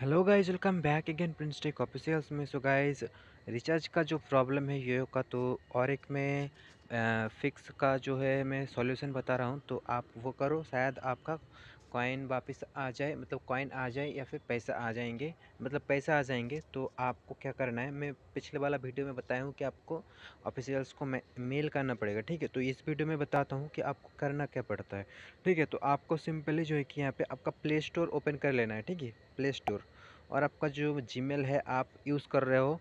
hello guys welcome back again Prince Tech officials में so guys recharge का जो problem है यो का तो और एक में आ, फिक्स का जो है मैं सॉल्यूशन बता रहा हूँ तो आप वो करो शायद आपका कॉइन वापस आ जाए मतलब कॉइन आ जाए या फिर पैसा आ जाएंगे मतलब पैसा आ जाएंगे तो आपको क्या करना है मैं पिछले वाला वीडियो में बताया हूँ कि आपको ऑफिशियल्स को मेल करना पड़ेगा ठीक है तो इस वीडियो में बताता हूँ कि आपको करना क्या पड़ता है ठीक है तो आपको सिंपली जो है कि यहाँ पर आपका प्ले स्टोर ओपन कर लेना है ठीक है प्ले स्टोर और आपका जो जी है आप यूज़ कर रहे हो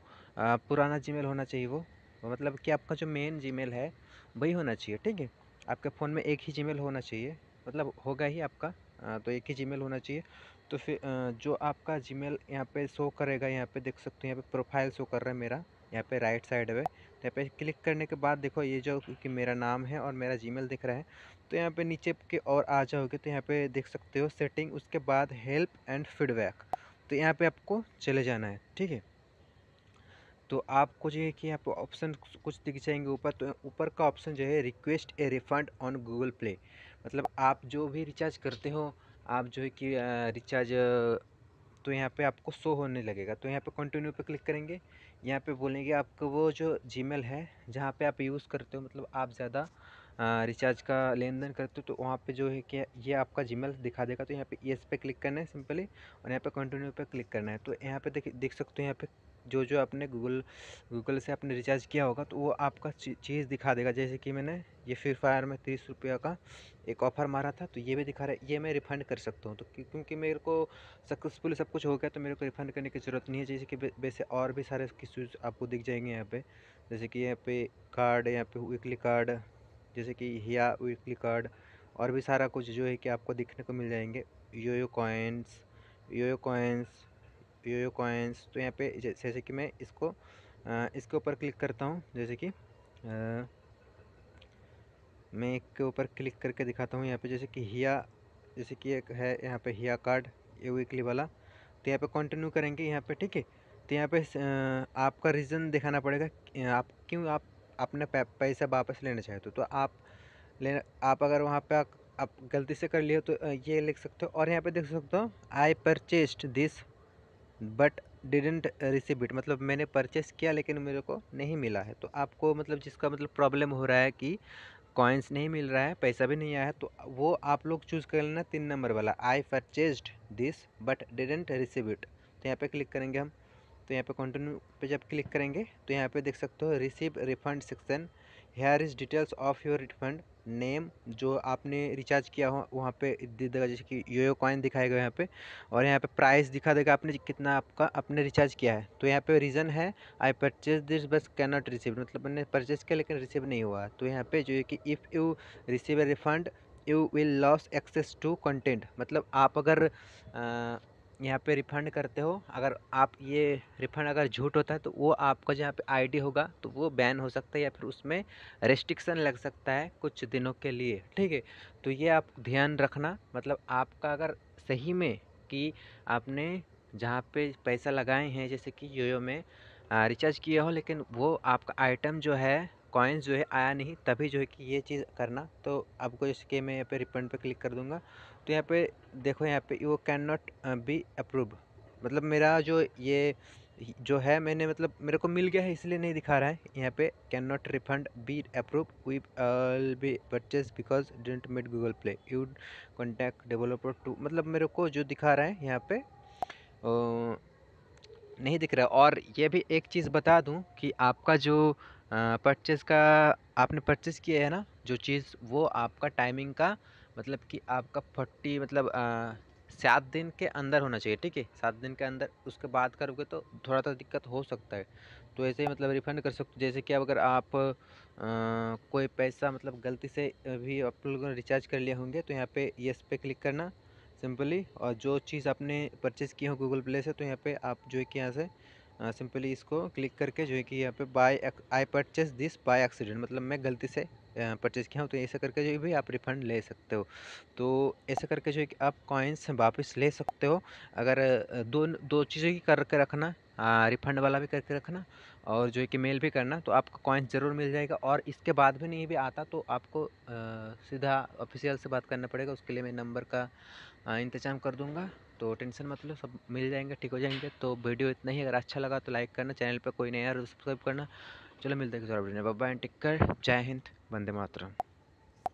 पुराना जी होना चाहिए वो मतलब कि आपका जो मेन जी है वही होना चाहिए ठीक है आपके फ़ोन में एक ही जी होना चाहिए मतलब होगा ही आपका तो एक ही जी होना चाहिए तो फिर जो आपका जी मेल यहाँ पर शो करेगा यहाँ पर देख सकते हो यहाँ पे प्रोफाइल शो कर रहा है मेरा यहाँ पे राइट साइड पे तो यहाँ पे क्लिक करने के बाद देखो ये जो कि मेरा नाम है और मेरा जीमेल दिख रहा है तो यहाँ पे नीचे के और आ जाओगे तो यहाँ पे देख सकते हो सेटिंग उसके बाद हेल्प एंड फीडबैक तो यहाँ पे आपको चले जाना है ठीक है तो आपको जो है कि यहाँ पर ऑप्शन कुछ दिख जाएंगे ऊपर तो ऊपर का ऑप्शन जो है request a refund on Google Play मतलब आप जो भी रिचार्ज करते हो आप जो है कि रिचार्ज तो यहाँ पे आपको शो होने लगेगा तो यहाँ पे कंटिन्यू पे क्लिक करेंगे यहाँ पे बोलेंगे आपको वो जो जीमेल है जहाँ पे आप यूज़ करते हो मतलब आप ज़्यादा रिचार्ज का लेन देन करते हो तो वहाँ पे जो है कि ये आपका जीमेल दिखा देगा तो यहाँ पे येस पे क्लिक करना है सिंपली और यहाँ पे कंटिन्यू पे क्लिक करना है तो यहाँ पे देख देख सकते हो यहाँ पे जो जो आपने गूगल गूगल से आपने रिचार्ज किया होगा तो वो आपका चीज़ दिखा देगा जैसे कि मैंने ये फ्री फायर में तीस रुपये का एक ऑफ़र मारा था तो ये भी दिखा रहा है ये मैं रिफ़ंड कर सकता हूँ तो क्योंकि मेरे को सक्सेसफुल सब कुछ हो गया तो मेरे को रिफ़ंड करने की ज़रूरत नहीं है जैसे कि वैसे और भी सारे इश्यूज़ आपको दिख जाएंगे यहाँ पे जैसे कि यहाँ पे कार्ड यहाँ पे वीकली कार्ड जैसे कि हिया वीकली कार्ड और भी सारा कुछ जो है कि आपको देखने को मिल जाएंगे yoyo coins yoyo coins yoyo coins तो यहाँ पे जैसे कि मैं इसको इसके ऊपर क्लिक करता हूँ जैसे कि मैं एक के ऊपर क्लिक करके दिखाता हूँ यहाँ पे जैसे कि हिया जैसे कि एक है यहाँ पे हिया कार्ड ये वीकली वाला तो यहाँ पे कंटिन्यू करेंगे यहाँ पे ठीक है तो यहाँ पे आपका रीज़न दिखाना पड़ेगा आप क्यों आप अपने पैसे वापस लेना चाहते हो तो, तो आप लेना आप अगर वहाँ पर आप गलती से कर लिए तो ये लिख सकते हो और यहाँ पे देख सकते हो I purchased this but didn't receive it मतलब मैंने परचेस किया लेकिन मेरे को नहीं मिला है तो आपको मतलब जिसका मतलब प्रॉब्लम हो रहा है कि कॉइन्स नहीं मिल रहा है पैसा भी नहीं आया है तो वो आप लोग चूज़ कर लेना तीन नंबर वाला I purchased this but didn't receive it तो यहाँ पे क्लिक करेंगे हम तो यहाँ पे कंटिन्यू पे जब क्लिक करेंगे तो यहाँ पे देख सकते हो receive refund section here is details of your refund name जो आपने रिचार्ज किया हो वहाँ पे दे देगा जैसे कि योयो कॉइन दिखाएगा यहाँ पे और यहाँ पे प्राइस दिखा देगा आपने कितना आपका आपने रिचार्ज किया है तो यहाँ पे रीज़न है I purchase this but can not receive मतलब मैंने परचेज किया लेकिन रिसीव नहीं हुआ तो यहाँ पे जो है कि if you receive a refund you will lose access to content मतलब आप अगर आ, यहाँ पे रिफ़ंड करते हो अगर आप ये रिफ़ंड अगर झूठ होता है तो वो आपका जहाँ पे आईडी होगा तो वो बैन हो सकता है या फिर उसमें रेस्ट्रिक्शन लग सकता है कुछ दिनों के लिए ठीक है तो ये आप ध्यान रखना मतलब आपका अगर सही में कि आपने जहाँ पे पैसा लगाए हैं जैसे कि योयो में रिचार्ज किया हो लेकिन वो आपका आइटम जो है कॉइन्स जो है आया नहीं तभी जो है कि ये चीज़ करना तो आपको इसके मैं यहाँ पे रिफंड पे क्लिक कर दूँगा तो यहाँ पे देखो यहाँ पे वो कैन नॉट बी अप्रूव मतलब मेरा जो ये जो है मैंने मतलब मेरे को मिल गया है इसलिए नहीं दिखा रहा है यहाँ पे can not refund be approve we be purchase because didn't made Google Play you contact developer to मतलब मेरे को जो दिखा रहा है यहाँ पे ओ, नहीं दिख रहा है और ये भी एक चीज़ बता दूँ कि आपका जो परचेज़ uh, का आपने परचेज़ किया है ना जो चीज़ वो आपका टाइमिंग का मतलब कि आपका फोर्टी मतलब सात दिन के अंदर होना चाहिए ठीक है सात दिन के अंदर उसके बाद करोगे तो थोड़ा सा दिक्कत हो सकता है तो ऐसे ही मतलब रिफ़ंड कर सकते जैसे कि अब अगर आप आ, कोई पैसा मतलब गलती से भी आप लोगों ने रिचार्ज कर लिए होंगे तो यहाँ पे येस पे क्लिक करना सिंपली और जो चीज़ आपने परचेज़ की हो गूगल प्ले से तो यहाँ पे आप जो है कि यहाँ से सिंपली इसको क्लिक करके जो है कि यहाँ पे by I purchase this by accident मतलब मैं गलती से परचेज़ किया हूँ तो ऐसा करके जो भी आप रिफ़ंड ले सकते हो तो ऐसा करके जो है कि आप कॉइन्स वापस ले सकते हो अगर दो दो चीज़ों की करके रखना रिफ़ंड वाला भी करके रखना और जो है कि मेल भी करना तो आपको कॉइन्स ज़रूर मिल जाएगा और इसके बाद भी नहीं भी आता तो आपको आ, सीधा ऑफिशियल से बात करना पड़ेगा उसके लिए मैं नंबर का इंतजाम कर दूँगा तो टेंशन मत लो सब मिल जाएंगे ठीक हो जाएंगे तो वीडियो इतना ही अगर अच्छा लगा तो लाइक करना चैनल पर कोई नया सब्सक्राइब तो करना चलो मिलते हैं किसी बब्बा एंड टिक्कर जय हिंद वंदे मातरम